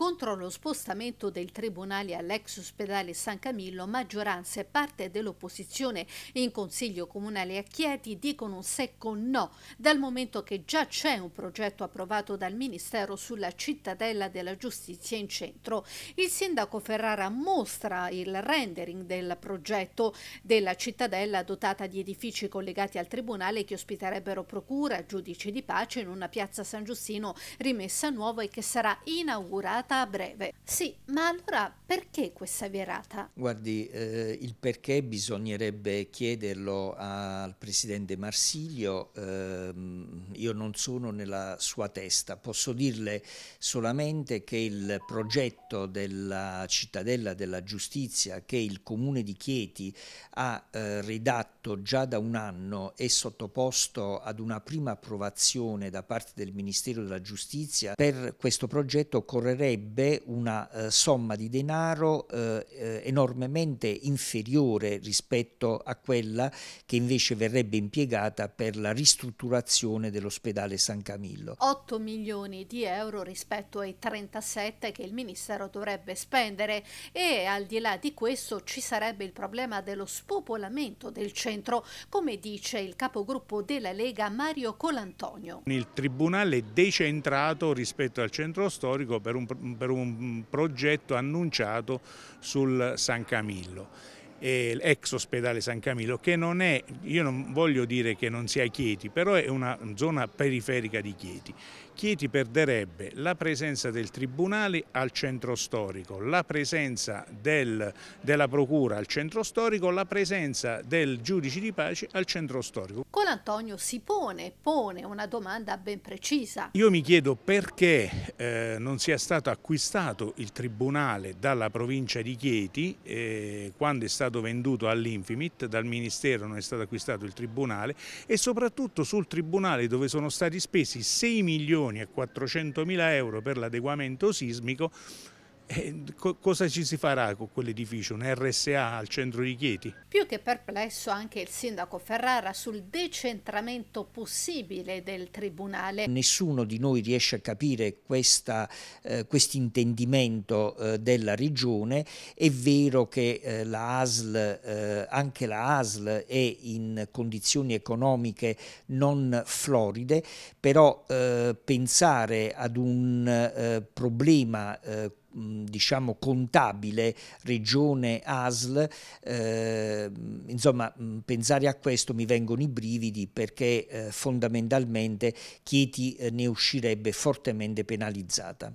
Contro lo spostamento del tribunale all'ex ospedale San Camillo, maggioranza e parte dell'opposizione in Consiglio Comunale a Chieti dicono un secco no, dal momento che già c'è un progetto approvato dal Ministero sulla cittadella della giustizia in centro. Il sindaco Ferrara mostra il rendering del progetto della cittadella dotata di edifici collegati al tribunale che ospiterebbero procura, giudici di pace in una piazza San Giustino rimessa nuova e che sarà inaugurata vierata a breve. Sì, ma allora perché questa vierata? Guardi, eh, il perché bisognerebbe chiederlo al presidente Marsilio, eh, io non sono nella sua testa, posso dirle solamente che il progetto della cittadella della giustizia che il comune di Chieti ha eh, redatto già da un anno e sottoposto ad una prima approvazione da parte del Ministero della Giustizia per questo progetto occorrerebbe sarebbe una eh, somma di denaro eh, eh, enormemente inferiore rispetto a quella che invece verrebbe impiegata per la ristrutturazione dell'ospedale San Camillo. 8 milioni di euro rispetto ai 37 che il Ministero dovrebbe spendere e al di là di questo ci sarebbe il problema dello spopolamento del centro, come dice il capogruppo della Lega Mario Colantonio. Il Tribunale decentrato rispetto al centro storico per un per un progetto annunciato sul San Camillo ex ospedale San Camillo, che non è, io non voglio dire che non sia Chieti, però è una zona periferica di Chieti. Chieti perderebbe la presenza del Tribunale al centro storico, la presenza del, della Procura al centro storico, la presenza del giudice di pace al centro storico. Con Antonio si pone, pone una domanda ben precisa. Io mi chiedo perché eh, non sia stato acquistato il Tribunale dalla provincia di Chieti eh, quando è stato stato venduto all'Infimit, dal Ministero non è stato acquistato il Tribunale e soprattutto sul Tribunale dove sono stati spesi 6 milioni e 400 mila euro per l'adeguamento sismico eh, co cosa ci si farà con quell'edificio, un RSA al centro di Chieti? Più che perplesso anche il sindaco Ferrara sul decentramento possibile del tribunale. Nessuno di noi riesce a capire questo eh, intendimento eh, della regione, è vero che eh, la ASL, eh, anche la ASL è in condizioni economiche non floride, però pensare ad un problema diciamo contabile regione ASL, eh, insomma pensare a questo mi vengono i brividi perché eh, fondamentalmente Chieti eh, ne uscirebbe fortemente penalizzata.